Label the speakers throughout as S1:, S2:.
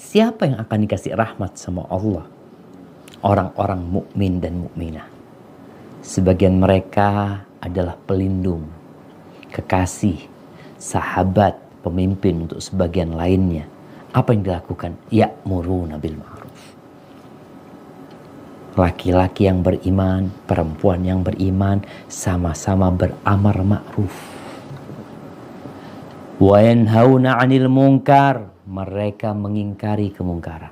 S1: siapa yang akan dikasih rahmat sama Allah? Orang-orang mukmin dan mukminah. Sebagian mereka adalah pelindung, kekasih, sahabat, pemimpin untuk sebagian lainnya. Apa yang dilakukan? Ya muru nabil ma'ruf. Laki-laki yang beriman, perempuan yang beriman sama-sama beramar ma'ruf. Wa yanhauna 'anil munkar mereka mengingkari kemungkaran.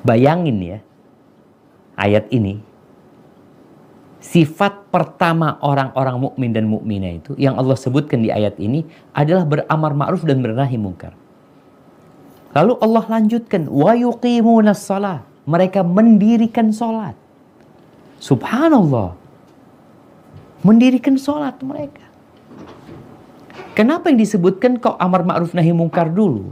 S1: Bayangin ya, ayat ini sifat pertama orang-orang mukmin dan mukminah itu yang Allah sebutkan di ayat ini adalah beramar ma'ruf dan bernahi mungkar. Lalu Allah lanjutkan wa yuqimuna Mereka mendirikan salat. Subhanallah. Mendirikan salat mereka. Kenapa yang disebutkan kok amar ma'ruf nahi mungkar dulu?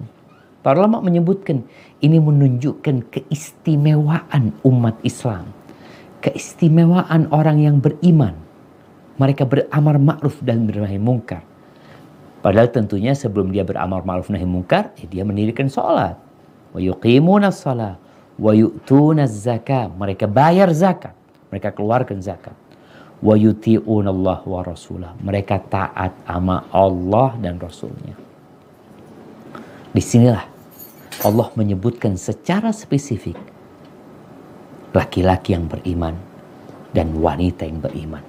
S1: Para ulama menyebutkan ini menunjukkan keistimewaan umat Islam. Keistimewaan orang yang beriman. Mereka beramar ma'ruf dan bernahi mungkar. Padahal tentunya sebelum dia beramar ma'ruf nahi mungkar, ya dia mendirikan sholat. Wa yuqimuna sholat. Wa yu'tuna zakat. Mereka bayar zakat. Mereka keluarkan zakat. Wa yuti'una Allah wa rasulah. Mereka taat sama Allah dan Rasulnya. Disinilah Allah menyebutkan secara spesifik laki-laki yang beriman dan wanita yang beriman.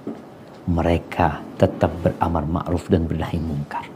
S1: Mereka tetap beramar ma'ruf dan bernahi mungkar.